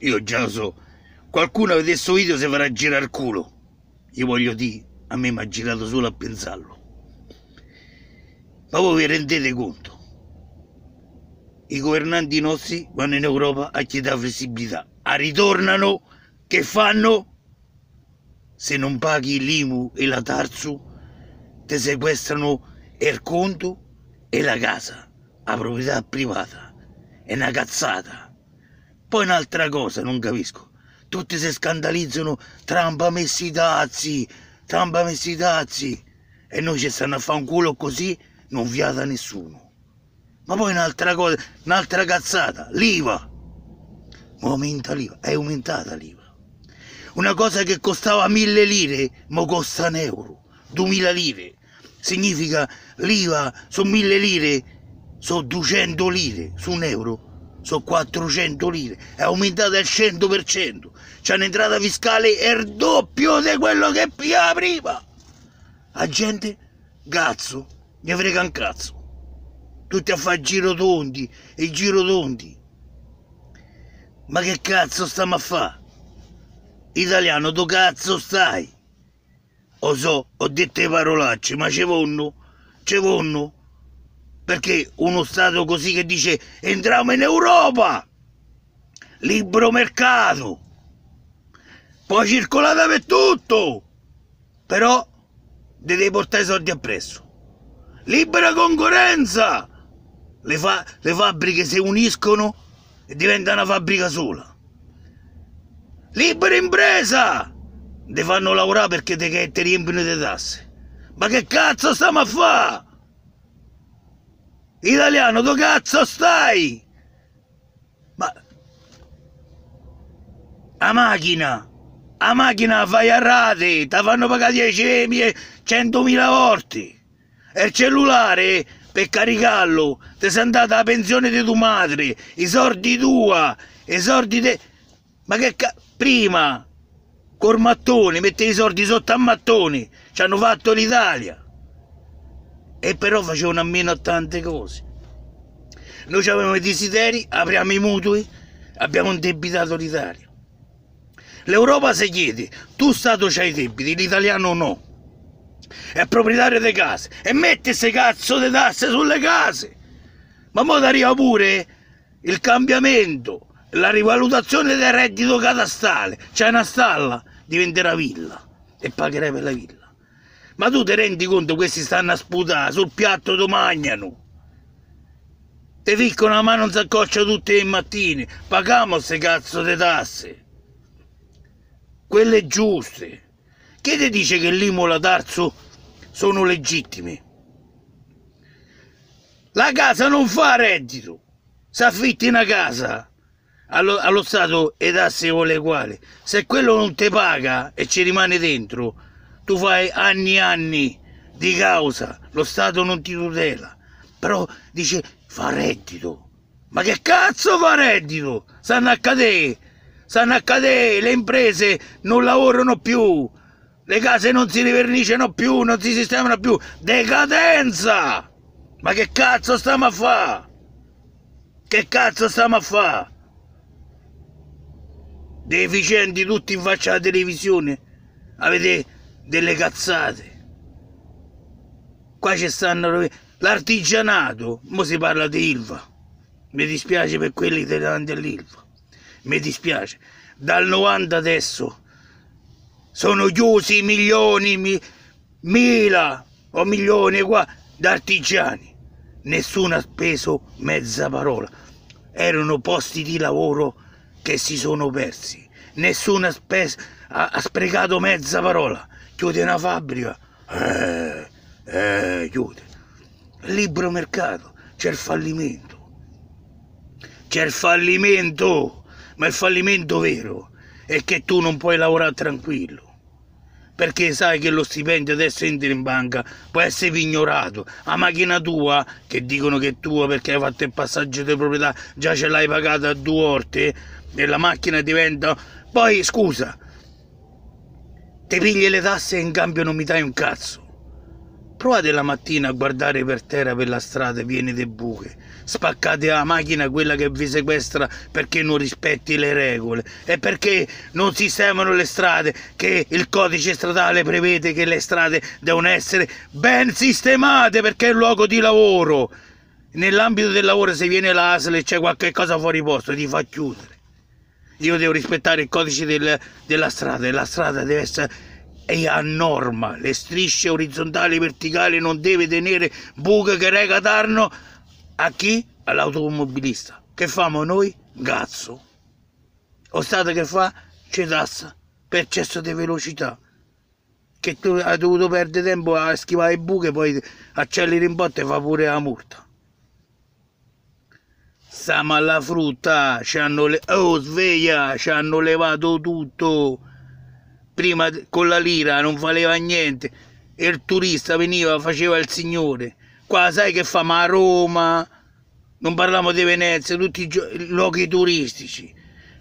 Io già lo so. Qualcuno vede questo video si farà girare il culo. Io voglio dire, a me mi ha girato solo a pensarlo. Ma voi vi rendete conto? I governanti nostri vanno in Europa a chiedere flessibilità. A ritornano, che fanno? Se non paghi l'IMU e la Tarsu, ti sequestrano il conto e la casa, la proprietà privata. È una cazzata. Poi un'altra cosa, non capisco. Tutti si scandalizzano, trampa messi tazzi, trampa messi tazzi. E noi ci stanno a fare un culo così, non viata nessuno. Ma poi un'altra cosa, un'altra cazzata, l'IVA. Ma aumenta l'IVA, è aumentata l'IVA. Una cosa che costava mille lire, ma costa un euro, duemila lire. Significa l'IVA su mille lire, sono 200 lire su un euro sono 400 lire, è aumentata al 100%, c'è un'entrata fiscale il doppio di quello che prima prima. La gente, cazzo, gli frega un cazzo. Tutti a fare giro tondi e giro tondi. Ma che cazzo stiamo a fare? Italiano, tu cazzo stai? Lo so, ho detto le parolacce, ma ci vanno? Ci vanno? Perché uno Stato così che dice entriamo in Europa, libero mercato, poi circolate per tutto, però devi portare i soldi appresso. Libera concorrenza! Le, fa le fabbriche si uniscono e diventa una fabbrica sola. Libera impresa! Ti fanno lavorare perché ti riempiono le tasse. Ma che cazzo stiamo a fare? Italiano, dove cazzo stai? Ma... A macchina! A macchina fai a rate, ti fanno pagare 10.000, 100.000 volte. E il cellulare, per caricarlo, ti sei andata alla pensione di tua madre, i soldi tua, i soldi te... Ma che cazzo... Prima, col mattone, mette i soldi sotto al mattone, ci hanno fatto l'Italia e però facevano a meno a tante cose. Noi avevamo i desideri, apriamo i mutui, abbiamo indebitato l'Italia. L'Europa si chiede, tu Stato c'hai i debiti, l'italiano no. È proprietario delle case e mette se cazzo di tasse sulle case. Ma ora arriva pure il cambiamento, la rivalutazione del reddito catastale. C'è una stalla, diventerà villa e pagherai per la villa. Ma tu ti rendi conto questi stanno a sputare sul piatto lo mangiano? Te ficcano la mano in saccoccia tutte le mattine, pagamo queste cazzo di tasse. Quelle giuste. Chi ti dice che l'Imola Tarso sono legittime? La casa non fa reddito, si affitti una casa. Allo, allo Stato e tasse con le quali. Se quello non ti paga e ci rimane dentro, tu fai anni e anni di causa, lo Stato non ti tutela, però dice fa reddito. Ma che cazzo fa reddito? Sanno a cadere, stanno a cadere, le imprese non lavorano più, le case non si riverniciano più, non si sistemano più, decadenza! Ma che cazzo stiamo a fare? Che cazzo stiamo a fare? Deficienti tutti in faccia alla televisione, avete delle cazzate. Qua ci stanno l'artigianato, ora si parla di Ilva. Mi dispiace per quelli che davanti all'Ilva. Mi dispiace. Dal 90 adesso sono chiusi milioni, mi, mila o milioni qua d'artigiani. Nessuno ha speso mezza parola. Erano posti di lavoro che si sono persi. Nessuno ha, speso, ha, ha sprecato mezza parola chiude una fabbrica, eh, eh, chiude. Libero mercato, c'è il fallimento. C'è il fallimento, ma il fallimento vero è che tu non puoi lavorare tranquillo. Perché sai che lo stipendio adesso entra in banca, può essere ignorato. La macchina tua, che dicono che è tua perché hai fatto il passaggio di proprietà, già ce l'hai pagata due volte e la macchina diventa... Poi, scusa, Te pigli le tasse e in cambio non mi dai un cazzo. Provate la mattina a guardare per terra per la strada piene di buche. Spaccate la macchina quella che vi sequestra perché non rispetti le regole e perché non sistemano le strade che il codice stradale prevede che le strade devono essere ben sistemate perché è il luogo di lavoro. Nell'ambito del lavoro se viene l'ASL e c'è qualche cosa fuori posto ti fa chiudere io devo rispettare il codice del, della strada e la strada deve essere è a norma, le strisce orizzontali e verticali non deve tenere buche che rega d'arno a chi? All'automobilista. Che famo noi? Gazzo. O Stato che fa? c'è tassa per eccesso di velocità. Che tu hai dovuto perdere tempo a schivare i buche, poi accelli in botte e fa pure la multa siamo alla frutta, ci hanno le... Oh sveglia, ci hanno levato tutto. Prima con la lira non valeva niente. E il turista veniva, faceva il signore. Qua sai che fa? Ma a Roma, non parliamo di Venezia, tutti i luoghi turistici.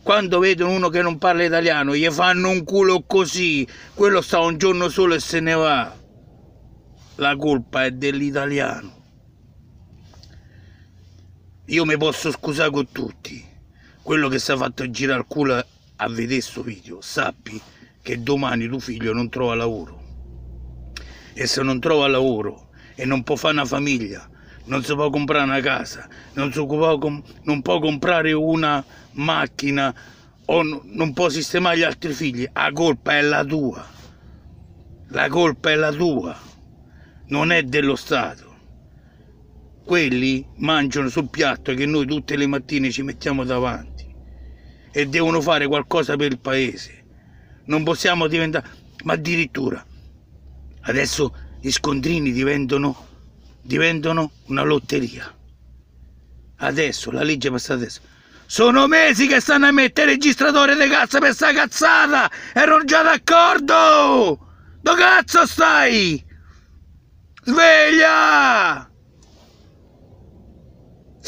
Quando vedono uno che non parla italiano, gli fanno un culo così. Quello sta un giorno solo e se ne va. La colpa è dell'italiano io mi posso scusare con tutti quello che si è fatto girare il culo a vedere questo video sappi che domani tuo figlio non trova lavoro e se non trova lavoro e non può fare una famiglia non si può comprare una casa non, può, non può comprare una macchina o non può sistemare gli altri figli la colpa è la tua la colpa è la tua non è dello Stato quelli mangiano sul piatto che noi tutte le mattine ci mettiamo davanti e devono fare qualcosa per il paese. Non possiamo diventare... Ma addirittura, adesso gli scontrini diventano, diventano una lotteria. Adesso, la legge è passata adesso. Sono mesi che stanno a mettere il registratore di cazzo per sta cazzata! Ero già d'accordo! Do cazzo stai? Sveglia!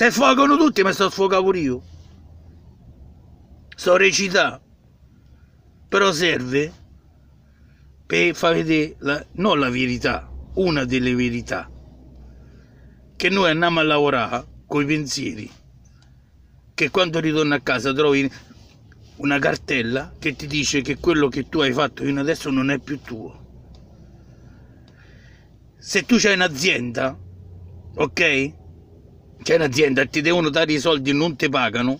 Se sfogano tutti, mi sto sfogando pure io. Sto recitando. Però serve per far vedere, la, non la verità, una delle verità. Che noi andiamo a lavorare con i pensieri. Che quando ritorno a casa trovi una cartella che ti dice che quello che tu hai fatto fino adesso non è più tuo. Se tu c'hai un'azienda, ok? C'è un'azienda, ti devono dare i soldi, e non ti pagano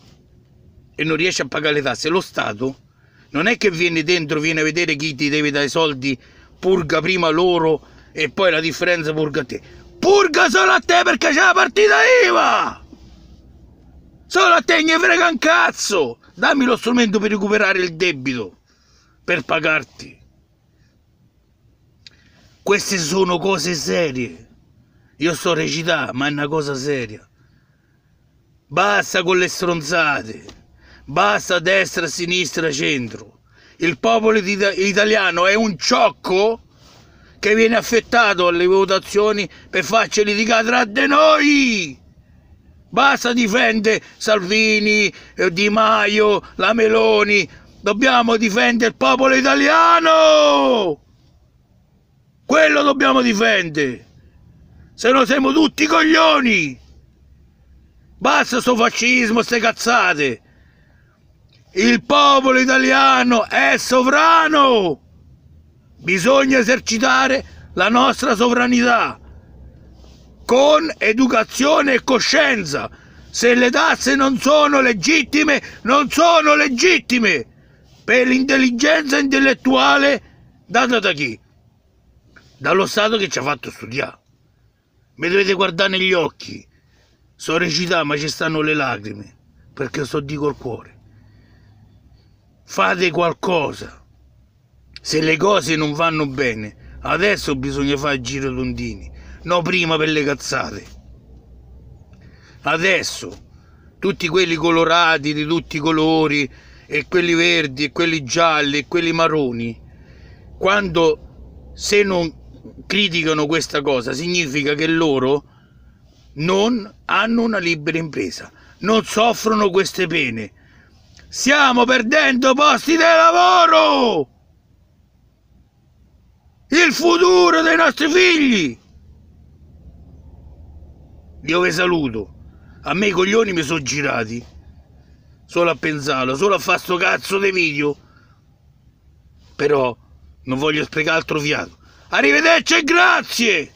e non riesci a pagare le tasse. Lo Stato non è che viene dentro, viene a vedere chi ti deve dare i soldi, purga prima loro e poi la differenza purga a te. Purga solo a te perché c'è la partita IVA! Solo a te ne frega un cazzo! Dammi lo strumento per recuperare il debito, per pagarti. Queste sono cose serie. Io sto recitando, ma è una cosa seria. Basta con le stronzate. Basta destra, sinistra, centro. Il popolo italiano è un ciocco che viene affettato alle votazioni per farci litigare tra di noi. Basta difendere Salvini, eh, Di Maio, la Meloni. Dobbiamo difendere il popolo italiano. Quello dobbiamo difendere. Se no siamo tutti coglioni. Basta sto fascismo, ste cazzate! Il popolo italiano è sovrano! Bisogna esercitare la nostra sovranità con educazione e coscienza. Se le tasse non sono legittime, non sono legittime per l'intelligenza intellettuale data da chi? Dallo Stato che ci ha fatto studiare. Mi dovete guardare negli occhi. So recitare ma ci stanno le lacrime, perché so dico il cuore. Fate qualcosa. Se le cose non vanno bene, adesso bisogna fare giro tondini, no prima per le cazzate. Adesso tutti quelli colorati di tutti i colori e quelli verdi e quelli gialli e quelli marroni, quando se non criticano questa cosa significa che loro non hanno una libera impresa, non soffrono queste pene. Stiamo perdendo posti di lavoro! Il futuro dei nostri figli! Io vi saluto. A me i coglioni mi sono girati. Solo a pensarlo, solo a fare sto cazzo di video. Però non voglio sprecare altro fiato. Arrivederci e grazie!